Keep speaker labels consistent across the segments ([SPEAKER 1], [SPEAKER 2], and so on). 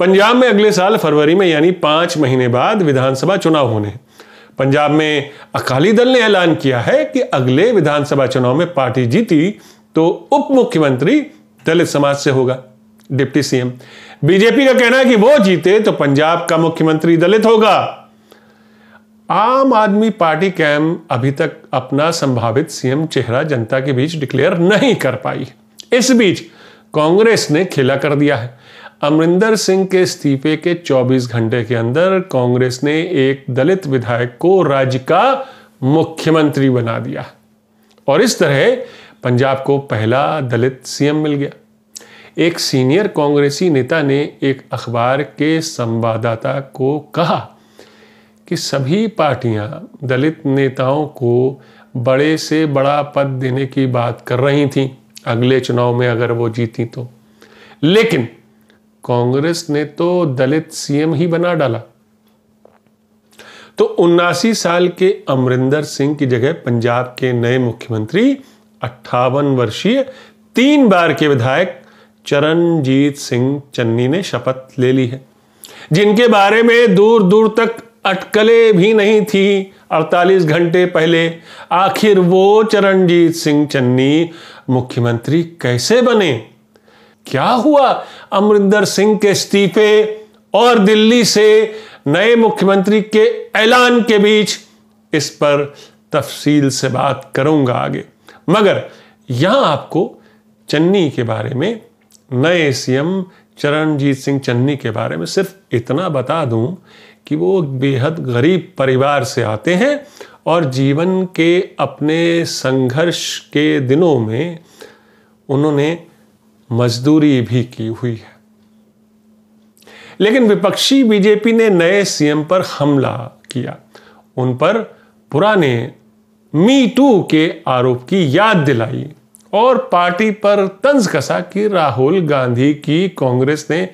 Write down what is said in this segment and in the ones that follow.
[SPEAKER 1] पंजाब में अगले साल फरवरी में यानी पांच महीने बाद विधानसभा चुनाव होने हैं पंजाब में अकाली दल ने ऐलान किया है कि अगले विधानसभा चुनाव में पार्टी जीती तो उप मुख्यमंत्री दलित समाज से होगा डिप्टी सीएम बीजेपी का कहना है कि वो जीते तो पंजाब का मुख्यमंत्री दलित होगा आम आदमी पार्टी कैम अभी तक अपना संभावित सीएम चेहरा जनता के बीच डिक्लेयर नहीं कर पाई इस बीच कांग्रेस ने खेला कर दिया है अमरिंदर सिंह के इस्तीफे के 24 घंटे के अंदर कांग्रेस ने एक दलित विधायक को राज्य का मुख्यमंत्री बना दिया और इस तरह पंजाब को पहला दलित सीएम मिल गया एक सीनियर कांग्रेसी नेता ने एक अखबार के संवाददाता को कहा कि सभी पार्टियां दलित नेताओं को बड़े से बड़ा पद देने की बात कर रही थीं अगले चुनाव में अगर वो जीती तो लेकिन कांग्रेस ने तो दलित सीएम ही बना डाला तो उन्नासी साल के अमरिंदर सिंह की जगह पंजाब के नए मुख्यमंत्री अट्ठावन वर्षीय तीन बार के विधायक चरणजीत सिंह चन्नी ने शपथ ले ली है जिनके बारे में दूर दूर तक अटकलें भी नहीं थी 48 घंटे पहले आखिर वो चरणजीत सिंह चन्नी मुख्यमंत्री कैसे बने क्या हुआ अमरिंदर सिंह के इस्तीफे और दिल्ली से नए मुख्यमंत्री के ऐलान के बीच इस पर तफसील से बात करूंगा आगे मगर यहां आपको चन्नी के बारे में नए सीएम चरणजीत सिंह चन्नी के बारे में सिर्फ इतना बता दूं कि वो बेहद गरीब परिवार से आते हैं और जीवन के अपने संघर्ष के दिनों में उन्होंने मजदूरी भी की हुई है लेकिन विपक्षी बीजेपी ने नए सीएम पर हमला किया उन पर पुराने मी टू के आरोप की याद दिलाई और पार्टी पर तंज कसा कि राहुल गांधी की कांग्रेस ने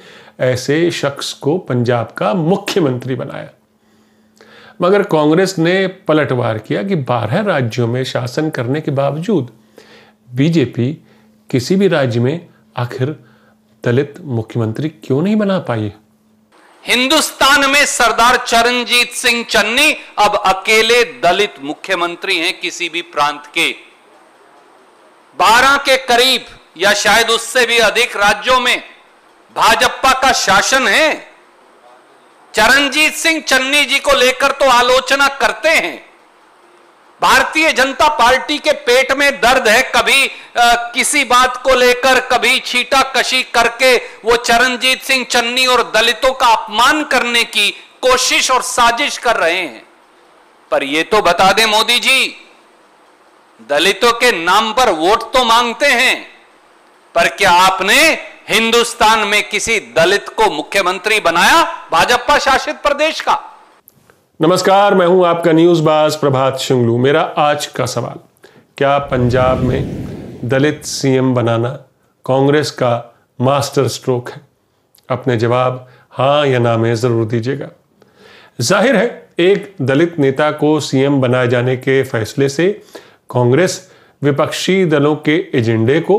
[SPEAKER 1] ऐसे शख्स को पंजाब का मुख्यमंत्री बनाया मगर कांग्रेस ने पलटवार किया कि बारह राज्यों में शासन करने के बावजूद बीजेपी किसी भी राज्य में आखिर दलित मुख्यमंत्री क्यों नहीं बना पाई
[SPEAKER 2] हिंदुस्तान में सरदार चरणजीत सिंह चन्नी अब अकेले दलित मुख्यमंत्री हैं किसी भी प्रांत के बारह के करीब या शायद उससे भी अधिक राज्यों में भाजपा का शासन है चरणजीत सिंह चन्नी जी को लेकर तो आलोचना करते हैं भारतीय जनता पार्टी के पेट में दर्द है कभी आ, किसी बात को लेकर कभी छीटा कशी करके वो चरणजीत सिंह चन्नी और दलितों का अपमान करने की कोशिश और साजिश कर रहे हैं पर ये तो बता दें मोदी जी दलितों के नाम पर वोट तो मांगते हैं पर क्या आपने हिंदुस्तान में किसी दलित को मुख्यमंत्री बनाया भाजपा शासित प्रदेश का
[SPEAKER 1] नमस्कार मैं हूं आपका न्यूज बाज प्रभात शिंगलू मेरा आज का सवाल क्या पंजाब में दलित सीएम बनाना कांग्रेस का मास्टर स्ट्रोक है अपने जवाब हाँ या ना में जरूर दीजिएगा जाहिर है एक दलित नेता को सीएम बनाए जाने के फैसले से कांग्रेस विपक्षी दलों के एजेंडे को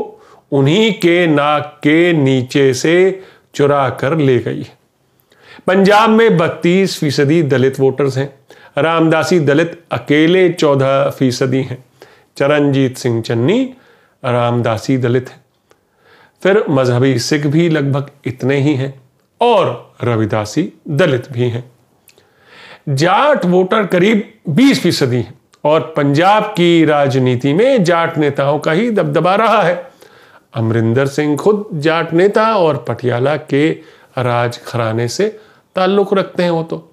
[SPEAKER 1] उन्हीं के नाक के नीचे से चुरा कर ले गई है पंजाब में बत्तीस फीसदी दलित वोटर्स हैं रामदासी दलित अकेले चौदह फीसदी हैं चरणजीत सिंह चन्नी रामदासी दलित हैं फिर मजहबी सिख भी लगभग इतने ही हैं और रविदासी दलित भी हैं जाट वोटर करीब 20 फीसदी हैं और पंजाब की राजनीति में जाट नेताओं का ही दबदबा रहा है अमरिंदर सिंह खुद जाट नेता और पटियाला के राज घराने से ताल्लुक रखते हैं वो तो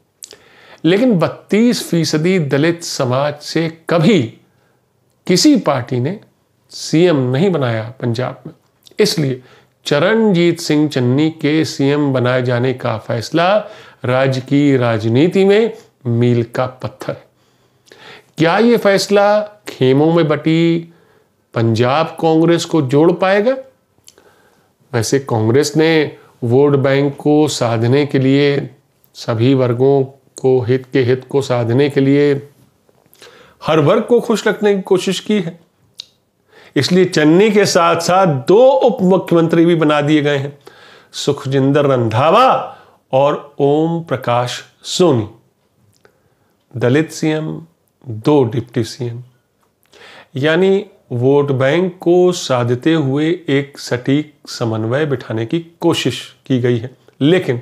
[SPEAKER 1] लेकिन 32 फीसदी दलित समाज से कभी किसी पार्टी ने सीएम नहीं बनाया पंजाब में इसलिए चरणजीत सिंह चन्नी के सीएम बनाए जाने का फैसला राज्य की राजनीति में मील का पत्थर है क्या यह फैसला खेमों में बटी पंजाब कांग्रेस को जोड़ पाएगा वैसे कांग्रेस ने वोट बैंक को साधने के लिए सभी वर्गों को हित के हित को साधने के लिए हर वर्ग को खुश रखने की कोशिश की है इसलिए चन्नी के साथ साथ दो उप मुख्यमंत्री भी बना दिए गए हैं सुखजिंदर रंधावा और ओम प्रकाश सोनी दलित सीएम दो डिप्टी सीएम यानी वोट बैंक को साधते हुए एक सटीक समन्वय बिठाने की कोशिश की गई है लेकिन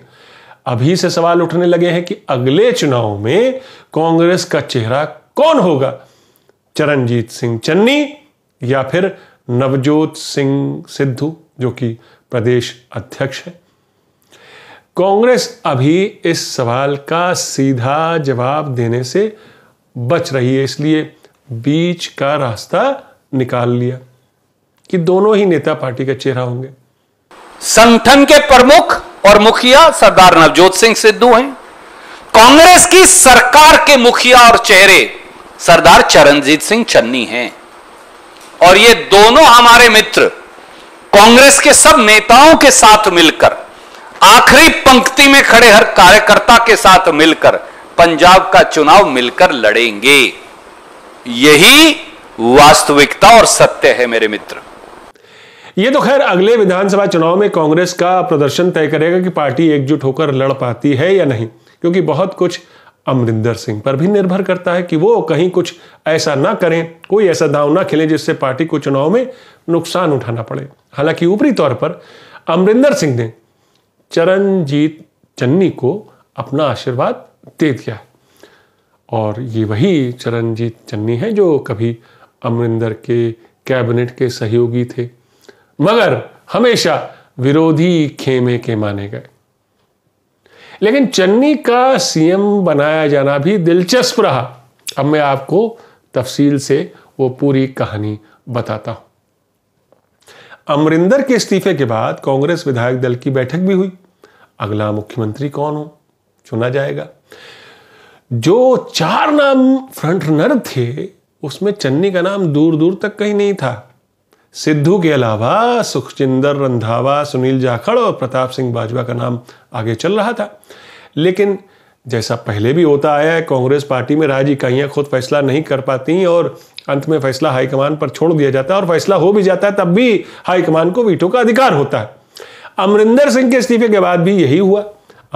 [SPEAKER 1] अभी से सवाल उठने लगे हैं कि अगले चुनाव में कांग्रेस का चेहरा कौन होगा चरणजीत सिंह चन्नी या फिर नवजोत सिंह सिद्धू जो कि प्रदेश अध्यक्ष है कांग्रेस अभी इस सवाल का सीधा जवाब देने से बच रही है इसलिए बीच का रास्ता निकाल लिया कि दोनों ही नेता पार्टी का चेहरा
[SPEAKER 2] होंगे संगठन के प्रमुख और मुखिया सरदार नवजोत सिंह सिद्धू हैं कांग्रेस की सरकार के मुखिया और चेहरे सरदार चरणजीत सिंह चन्नी हैं और ये दोनों हमारे मित्र कांग्रेस के सब नेताओं के साथ मिलकर आखिरी पंक्ति में खड़े हर कार्यकर्ता के साथ मिलकर पंजाब का चुनाव मिलकर लड़ेंगे यही वास्तविकता और सत्य है मेरे मित्र
[SPEAKER 1] ये तो खैर अगले विधानसभा चुनाव में कांग्रेस का प्रदर्शन तय करेगा कि पार्टी एकजुट होकर लड़ पाती है या नहीं क्योंकि बहुत कुछ अमरिंदर सिंह पर भी निर्भर करता है कि वो कहीं कुछ ऐसा ना करें कोई ऐसा दाव ना खेलें जिससे पार्टी को चुनाव में नुकसान उठाना पड़े हालांकि ऊपरी तौर पर अमरिंदर सिंह ने चरणजीत चन्नी को अपना आशीर्वाद दे दिया और ये वही चरणजीत चन्नी है जो कभी अमरिंदर के कैबिनेट के सहयोगी थे मगर हमेशा विरोधी खेमे के माने गए लेकिन चन्नी का सीएम बनाया जाना भी दिलचस्प रहा अब मैं आपको तफसील से वो पूरी कहानी बताता हूं अमरिंदर के इस्तीफे के बाद कांग्रेस विधायक दल की बैठक भी हुई अगला मुख्यमंत्री कौन हो चुना जाएगा जो चार नाम फ्रंट रनर थे उसमें चन्नी का नाम दूर दूर तक कहीं नहीं था सिद्धू के अलावा सुखचिंदर रंधावा सुनील जाखड़ और प्रताप सिंह बाजवा का नाम आगे चल रहा था लेकिन जैसा पहले भी होता आया है कांग्रेस पार्टी में राज्य इकाइयाँ खुद फैसला नहीं कर पाती और अंत में फैसला हाईकमान पर छोड़ दिया जाता है और फैसला हो भी जाता है तब भी हाईकमान को वीटो का अधिकार होता है अमरिंदर सिंह के इस्तीफे के बाद भी यही हुआ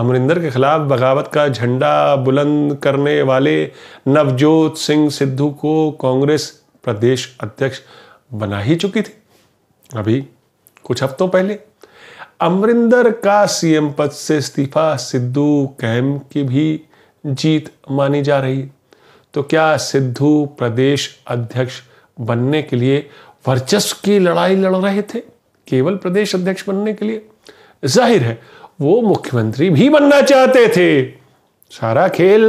[SPEAKER 1] अमरिंदर के खिलाफ बगावत का झंडा बुलंद करने वाले नवजोत सिंह सिद्धू को कांग्रेस प्रदेश अध्यक्ष बना ही चुकी थी अभी कुछ हफ्तों पहले अमरिंदर का सीएम पद से इस्तीफा सिद्धू कैम की भी जीत मानी जा रही तो क्या सिद्धू प्रदेश अध्यक्ष बनने के लिए वर्चस्व की लड़ाई लड़ रहे थे केवल प्रदेश अध्यक्ष बनने के लिए जाहिर है वो मुख्यमंत्री भी बनना चाहते थे सारा खेल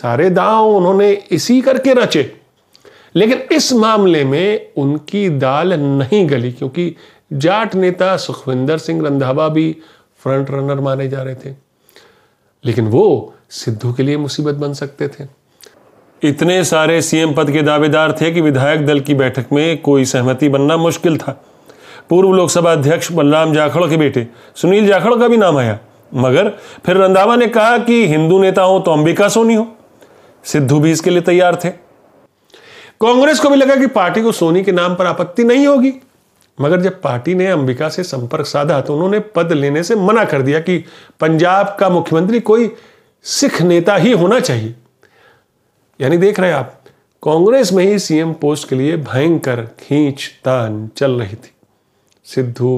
[SPEAKER 1] सारे दांव उन्होंने इसी करके रचे लेकिन इस मामले में उनकी दाल नहीं गली क्योंकि जाट नेता सुखविंदर सिंह रंधावा भी फ्रंट रनर माने जा रहे थे लेकिन वो सिद्धू के लिए मुसीबत बन सकते थे इतने सारे सीएम पद के दावेदार थे कि विधायक दल की बैठक में कोई सहमति बनना मुश्किल था पूर्व लोकसभा अध्यक्ष बलराम जाखड़ के बेटे सुनील जाखड़ का भी नाम आया मगर फिर रंधावा ने कहा कि हिंदू नेता हो तो अंबिका सोनी हो सिद्धू भी इसके लिए तैयार थे कांग्रेस को भी लगा कि पार्टी को सोनी के नाम पर आपत्ति नहीं होगी मगर जब पार्टी ने अंबिका से संपर्क साधा तो उन्होंने पद लेने से मना कर दिया कि पंजाब का मुख्यमंत्री कोई सिख नेता ही होना चाहिए यानी देख रहे आप कांग्रेस में ही सीएम पोस्ट के लिए भयंकर खींच तान चल रही थी सिद्धू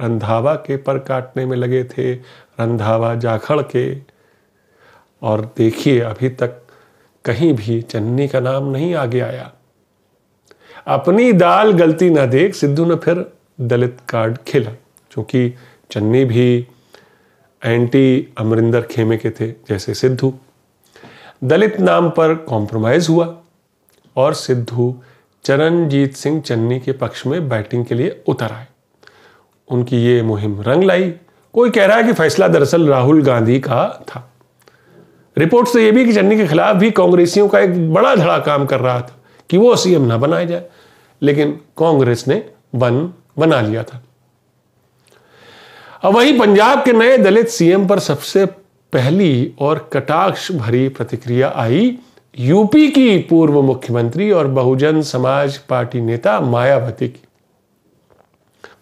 [SPEAKER 1] रंधावा के पर काटने में लगे थे रंधावा जाखड़ के और देखिए अभी तक कहीं भी चन्नी का नाम नहीं आगे आया अपनी दाल गलती ना देख सिद्धू ने फिर दलित कार्ड खेला क्योंकि चन्नी भी एंटी अमरिंदर खेमे के थे जैसे सिद्धू दलित नाम पर कॉम्प्रोमाइज हुआ और सिद्धू चरणजीत सिंह चन्नी के पक्ष में बैटिंग के लिए उतर आए उनकी ये मुहिम रंग लाई कोई कह रहा है कि फैसला दरअसल राहुल गांधी का था रिपोर्ट तो ये भी कि चन्नी के खिलाफ भी कांग्रेसियों का एक बड़ा धड़ा काम कर रहा था कि वो सीएम ना बनाया जाए लेकिन कांग्रेस ने बन बना लिया था अब वहीं पंजाब के नए दलित सीएम पर सबसे पहली और कटाक्ष भरी प्रतिक्रिया आई यूपी की पूर्व मुख्यमंत्री और बहुजन समाज पार्टी नेता मायावती की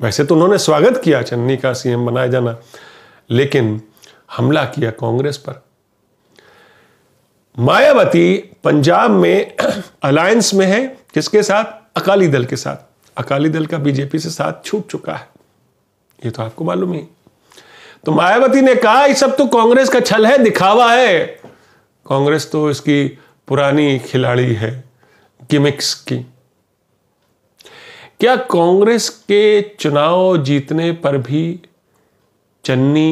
[SPEAKER 1] वैसे तो उन्होंने स्वागत किया चन्नी का सीएम बनाया जाना लेकिन हमला किया कांग्रेस पर मायावती पंजाब में अलायंस में है किसके साथ अकाली दल के साथ अकाली दल का बीजेपी से साथ छूट चुका है ये तो आपको मालूम ही तो मायावती ने कहा ये सब तो कांग्रेस का छल है दिखावा है कांग्रेस तो इसकी पुरानी खिलाड़ी है गिमिक्स की क्या कांग्रेस के चुनाव जीतने पर भी चन्नी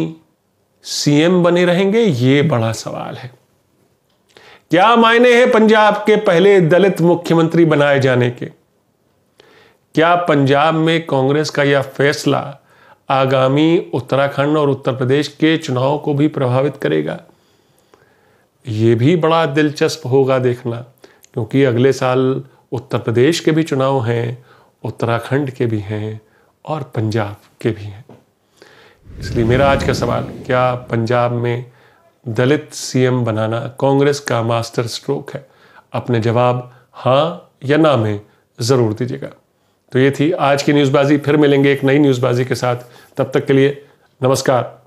[SPEAKER 1] सीएम बने रहेंगे ये बड़ा सवाल है क्या मायने हैं पंजाब के पहले दलित मुख्यमंत्री बनाए जाने के क्या पंजाब में कांग्रेस का यह फैसला आगामी उत्तराखंड और उत्तर प्रदेश के चुनाव को भी प्रभावित करेगा ये भी बड़ा दिलचस्प होगा देखना क्योंकि अगले साल उत्तर प्रदेश के भी चुनाव हैं उत्तराखंड के भी हैं और पंजाब के भी हैं इसलिए मेरा आज का सवाल क्या पंजाब में दलित सीएम बनाना कांग्रेस का मास्टर स्ट्रोक है अपने जवाब हाँ या ना में ज़रूर दीजिएगा तो ये थी आज की न्यूज़बाजी फिर मिलेंगे एक नई न्यूज़बाजी के साथ तब तक के लिए नमस्कार